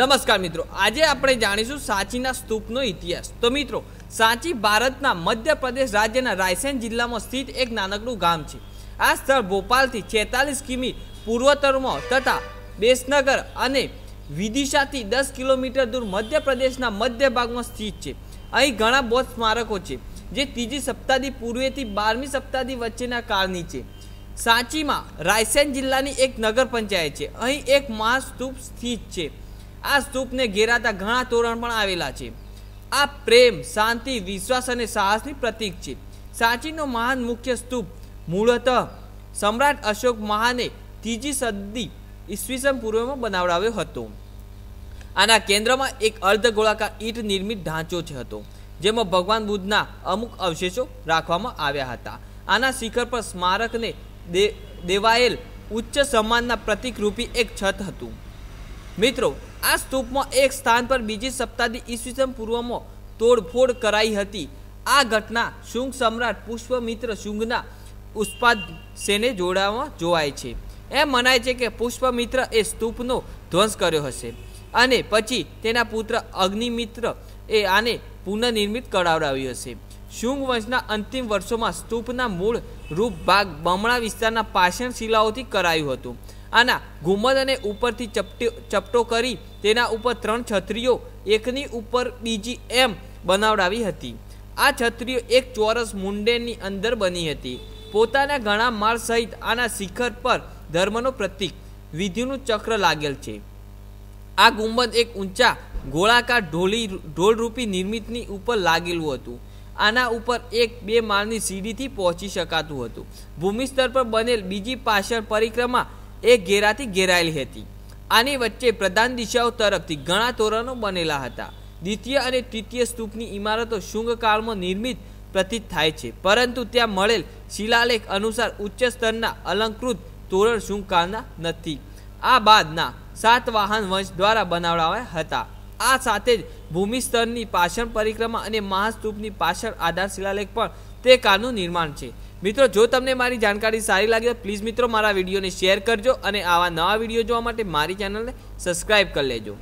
નમસ્કાર મિત્રો આજે આપણે જાણીશું સાંચીના સ્તૂપનો ઇતિહાસ તો મિત્રો સાંચી ભારતના મધ્યપ્રદેશ રાજ્યના રાયસેન જિલ્લામાં સ્થિત એક નાનકડું ગામ છે આ સ્થળ ભોપાલથી છેતાલીસ કિમી પૂર્વોત્તરમાં તથા બેસનગર અને વિદિશાથી દસ કિલોમીટર દૂર મધ્યપ્રદેશના મધ્ય ભાગમાં સ્થિત છે અહીં ઘણા બૌદ્ધ સ્મારકો છે જે ત્રીજી સપ્તાહથી પૂર્વેથી બારમી સપ્તાહથી વચ્ચેના કાળની છે સાંચીમાં રાયસેન જિલ્લાની એક નગર પંચાયત છે અહીં એક મહાસ્તૂપ સ્થિત છે આ સ્તૂપને ઘેરાતા ઘણા તોરણ પણ આવેલા છે આ પ્રેમ શાંતિ વિશ્વાસ અને સાહસની પ્રતીક છે સાંચીનો મહાન મુખ્ય સ્તૂપ મૂળતઃ સમ્રાટ અશોક મહાને ત્રીજી સદી ઈસવીસન પૂર્વમાં બનાવડાવ્યો હતો આના કેન્દ્રમાં એક અર્ધ ગોળાકાર ઈટ નિર્મિત ઢાંચો છે હતો જેમાં ભગવાન બુદ્ધના અમુક અવશેષો રાખવામાં આવ્યા હતા આના શિખર પર સ્મારકને દેવાયેલ ઉચ્ચ સન્માનના પ્રતિકરૂપી એક છત હતું મિત્રો આ સ્તૂપમાં એક સ્થાન પર બીજી સપ્તાહી ઈસવીસન પૂર્વમાં તોડફોડ કરાઈ હતી આ ઘટના શુંગ સમ્રાટ પુષ્પમિત્ર શુંગના ઉત્પાદ સેને જોડાવામાં જોવાય છે એમ મનાય છે કે પુષ્પમિત્ર એ સ્તૂપનો ધ્વંસ કર્યો હશે અને પછી તેના પુત્ર અગ્નિમિત્ર એ આને પુનઃનિર્મિત કરાવડાવ્યું હશે શુંગ વંશના અંતિમ વર્ષોમાં સ્તૂપના મૂળ રૂપ ભાગ બમણા વિસ્તારના પાષાણ શિલાઓથી કરાયું હતું આના ઘુમ્મદ અને ઉપરથી ચપટી ચપટો કરી તેના ઉપર ત્રણ છત્રીઓ એકની ઉપર બીજી એમ બનાવડાવી હતી આ છત્રીઓ એક ચોરસ મુંડેની અંદર બની હતી પોતાના ઘણા માળ સહિત આના શિખર પર ધર્મનો પ્રતિક વિધિનું ચક્ર લાગેલ છે આ ગુંબદ એક ઊંચા ગોળાકાર ઢોલી ઢોલરૂપી નિર્મિતની ઉપર લાગેલું હતું આના ઉપર એક બે માળની સીડીથી પહોંચી શકાતું હતું ભૂમિ સ્તર પર બનેલ બીજી પાછળ પરિક્રમા એ ઘેરાથી ઘેરાયેલી હતી આની વચ્ચે પ્રધાન દિશાઓ તરફથી ઘણા તોરણો બનેલા હતા દ્વિતીય અને તૃતીય સ્તૂપની ઇમારતો શુંગકાળમાં નિર્મિત પ્રતીત થાય છે પરંતુ ત્યાં મળેલ શિલાલેખ અનુસાર ઉચ્ચ સ્તરના અલંકૃત તોરણ શુંગકાળના નથી આ બાદના સાત વાહન વંશ દ્વારા બનાવડાવ્યા હતા આ સાથે જ ભૂમિ સ્તરની પાષણ પરિક્રમા અને મહાસ્તૂપની પાષણ આધાર શિલાલેખ પણ તે કાળનું નિર્માણ છે મિત્રો જો તમને મારી જાણકારી સારી લાગે તો પ્લીઝ મિત્રો મારા વિડીયોને શેર કરજો અને આવા નવા વિડીયો જોવા માટે મારી ચેનલને સબસ્ક્રાઈબ કરી લેજો